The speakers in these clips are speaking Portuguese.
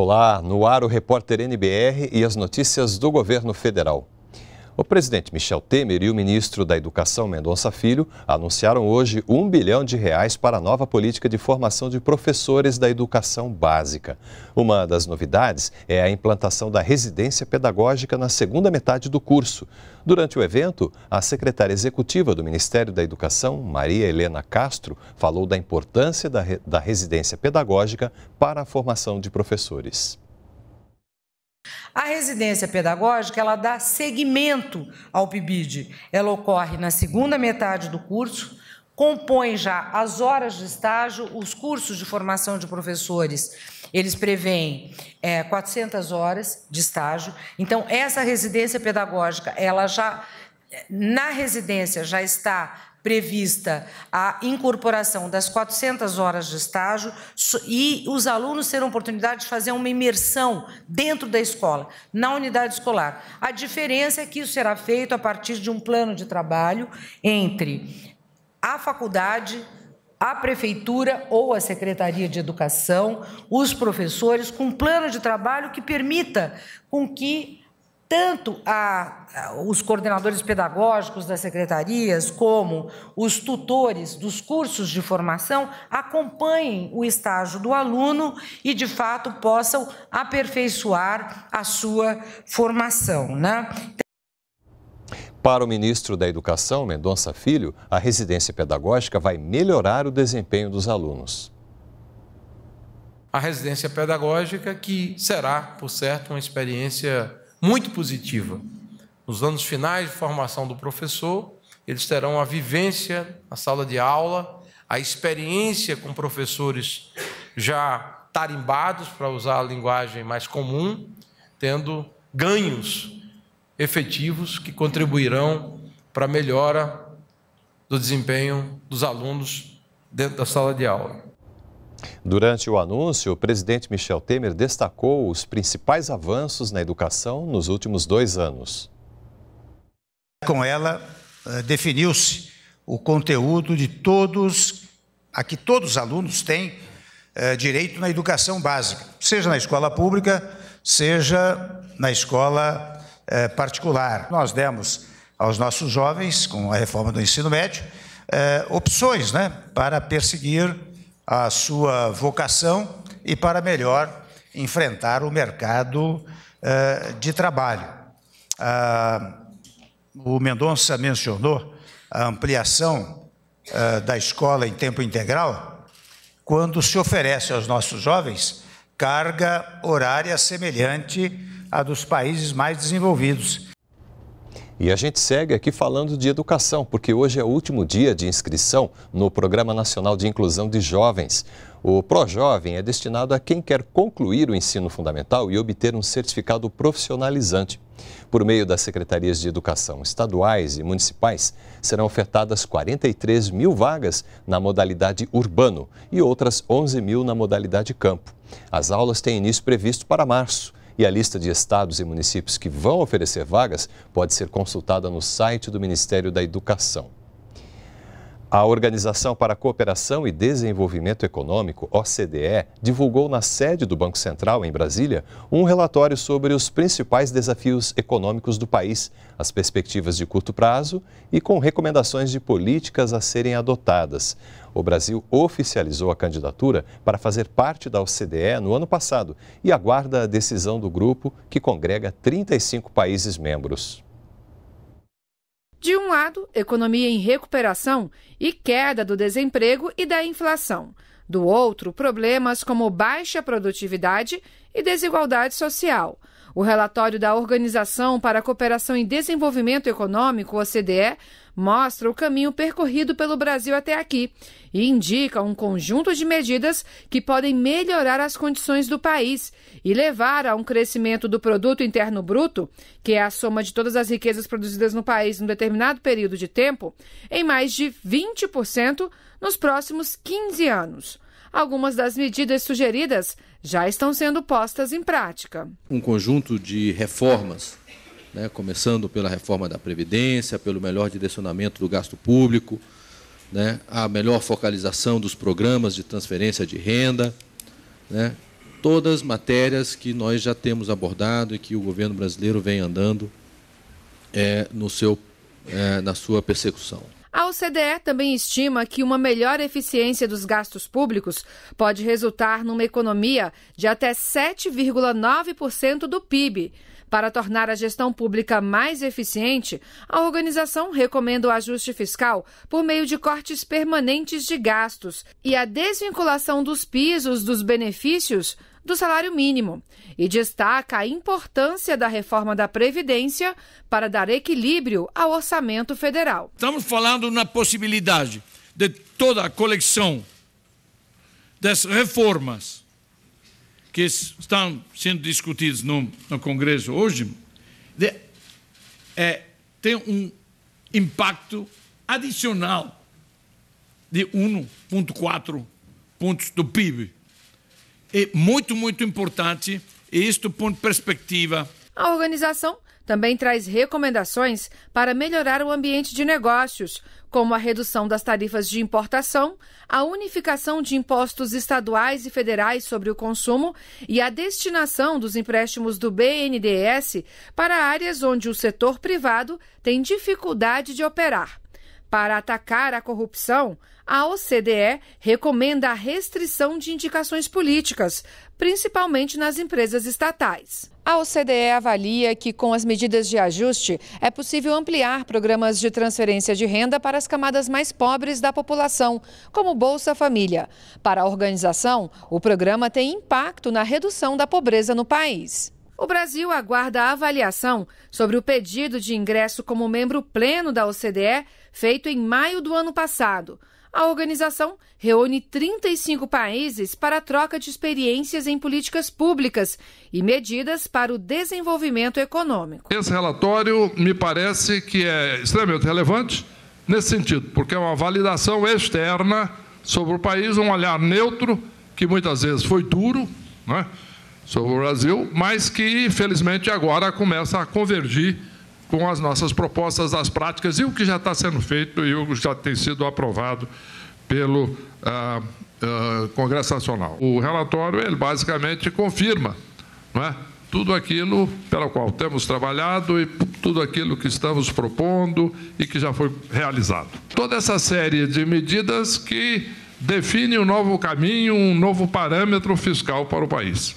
Olá, no ar o repórter NBR e as notícias do governo federal. O presidente Michel Temer e o ministro da Educação Mendonça Filho anunciaram hoje um bilhão de reais para a nova política de formação de professores da educação básica. Uma das novidades é a implantação da residência pedagógica na segunda metade do curso. Durante o evento, a secretária executiva do Ministério da Educação, Maria Helena Castro, falou da importância da, re da residência pedagógica para a formação de professores. A residência pedagógica ela dá seguimento ao PIBID. Ela ocorre na segunda metade do curso, compõe já as horas de estágio, os cursos de formação de professores, eles preveem é, 400 horas de estágio. Então, essa residência pedagógica, ela já, na residência, já está prevista a incorporação das 400 horas de estágio e os alunos terão oportunidade de fazer uma imersão dentro da escola, na unidade escolar. A diferença é que isso será feito a partir de um plano de trabalho entre a faculdade, a prefeitura ou a secretaria de educação, os professores, com um plano de trabalho que permita com que tanto a, a, os coordenadores pedagógicos das secretarias como os tutores dos cursos de formação acompanhem o estágio do aluno e, de fato, possam aperfeiçoar a sua formação. Né? Para o ministro da Educação, Mendonça Filho, a residência pedagógica vai melhorar o desempenho dos alunos a residência pedagógica, que será, por certo, uma experiência muito positiva. Nos anos finais de formação do professor, eles terão a vivência na sala de aula, a experiência com professores já tarimbados, para usar a linguagem mais comum, tendo ganhos efetivos que contribuirão para a melhora do desempenho dos alunos dentro da sala de aula. Durante o anúncio, o presidente Michel Temer destacou os principais avanços na educação nos últimos dois anos. Com ela, eh, definiu-se o conteúdo de todos, a que todos os alunos têm eh, direito na educação básica, seja na escola pública, seja na escola eh, particular. Nós demos aos nossos jovens, com a reforma do ensino médio, opções né, para perseguir a sua vocação e para melhor enfrentar o mercado eh, de trabalho. Ah, o Mendonça mencionou a ampliação eh, da escola em tempo integral, quando se oferece aos nossos jovens carga horária semelhante à dos países mais desenvolvidos, e a gente segue aqui falando de educação, porque hoje é o último dia de inscrição no Programa Nacional de Inclusão de Jovens. O Projovem é destinado a quem quer concluir o ensino fundamental e obter um certificado profissionalizante. Por meio das secretarias de educação estaduais e municipais, serão ofertadas 43 mil vagas na modalidade urbano e outras 11 mil na modalidade campo. As aulas têm início previsto para março e a lista de estados e municípios que vão oferecer vagas pode ser consultada no site do Ministério da Educação. A Organização para a Cooperação e Desenvolvimento Econômico, OCDE, divulgou na sede do Banco Central, em Brasília, um relatório sobre os principais desafios econômicos do país, as perspectivas de curto prazo e com recomendações de políticas a serem adotadas. O Brasil oficializou a candidatura para fazer parte da OCDE no ano passado e aguarda a decisão do grupo, que congrega 35 países membros. De um lado, economia em recuperação e queda do desemprego e da inflação. Do outro, problemas como baixa produtividade e desigualdade social. O relatório da Organização para a Cooperação e Desenvolvimento Econômico, OCDE, mostra o caminho percorrido pelo Brasil até aqui e indica um conjunto de medidas que podem melhorar as condições do país e levar a um crescimento do produto interno bruto, que é a soma de todas as riquezas produzidas no país um determinado período de tempo, em mais de 20% nos próximos 15 anos. Algumas das medidas sugeridas já estão sendo postas em prática. Um conjunto de reformas, né, começando pela reforma da Previdência, pelo melhor direcionamento do gasto público, né, a melhor focalização dos programas de transferência de renda, né, todas matérias que nós já temos abordado e que o governo brasileiro vem andando é, no seu, é, na sua persecução. A OCDE também estima que uma melhor eficiência dos gastos públicos pode resultar numa economia de até 7,9% do PIB. Para tornar a gestão pública mais eficiente, a organização recomenda o ajuste fiscal por meio de cortes permanentes de gastos e a desvinculação dos pisos dos benefícios do salário mínimo e destaca a importância da reforma da Previdência para dar equilíbrio ao orçamento federal. Estamos falando na possibilidade de toda a coleção das reformas que estão sendo discutidas no, no Congresso hoje, de, é, tem um impacto adicional de 1,4 pontos do PIB é muito, muito importante e isto põe perspectiva. A organização também traz recomendações para melhorar o ambiente de negócios, como a redução das tarifas de importação, a unificação de impostos estaduais e federais sobre o consumo e a destinação dos empréstimos do BNDES para áreas onde o setor privado tem dificuldade de operar. Para atacar a corrupção, a OCDE recomenda a restrição de indicações políticas, principalmente nas empresas estatais. A OCDE avalia que, com as medidas de ajuste, é possível ampliar programas de transferência de renda para as camadas mais pobres da população, como Bolsa Família. Para a organização, o programa tem impacto na redução da pobreza no país. O Brasil aguarda a avaliação sobre o pedido de ingresso como membro pleno da OCDE feito em maio do ano passado. A organização reúne 35 países para a troca de experiências em políticas públicas e medidas para o desenvolvimento econômico. Esse relatório me parece que é extremamente relevante nesse sentido, porque é uma validação externa sobre o país, um olhar neutro, que muitas vezes foi duro né, sobre o Brasil, mas que, infelizmente agora começa a convergir com as nossas propostas, as práticas e o que já está sendo feito e o que já tem sido aprovado pelo ah, ah Congresso Nacional. O relatório, ele basicamente confirma não é? tudo aquilo pelo qual temos trabalhado e tudo aquilo que estamos propondo e que já foi realizado. Toda essa série de medidas que define um novo caminho, um novo parâmetro fiscal para o país.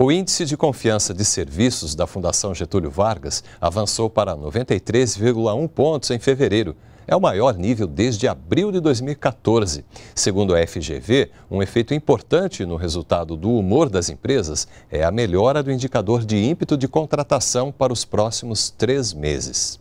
O índice de confiança de serviços da Fundação Getúlio Vargas avançou para 93,1 pontos em fevereiro. É o maior nível desde abril de 2014. Segundo a FGV, um efeito importante no resultado do humor das empresas é a melhora do indicador de ímpeto de contratação para os próximos três meses.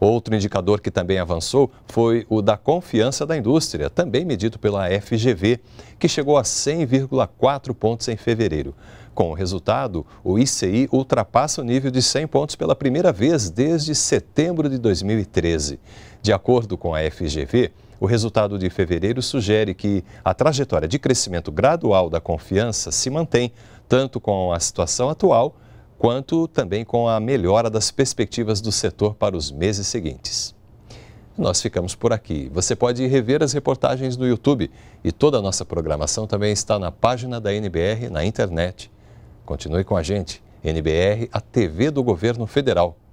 Outro indicador que também avançou foi o da confiança da indústria, também medido pela FGV, que chegou a 100,4 pontos em fevereiro. Com o resultado, o ICI ultrapassa o nível de 100 pontos pela primeira vez desde setembro de 2013. De acordo com a FGV, o resultado de fevereiro sugere que a trajetória de crescimento gradual da confiança se mantém, tanto com a situação atual quanto também com a melhora das perspectivas do setor para os meses seguintes. Nós ficamos por aqui. Você pode rever as reportagens no YouTube e toda a nossa programação também está na página da NBR na internet. Continue com a gente. NBR, a TV do Governo Federal.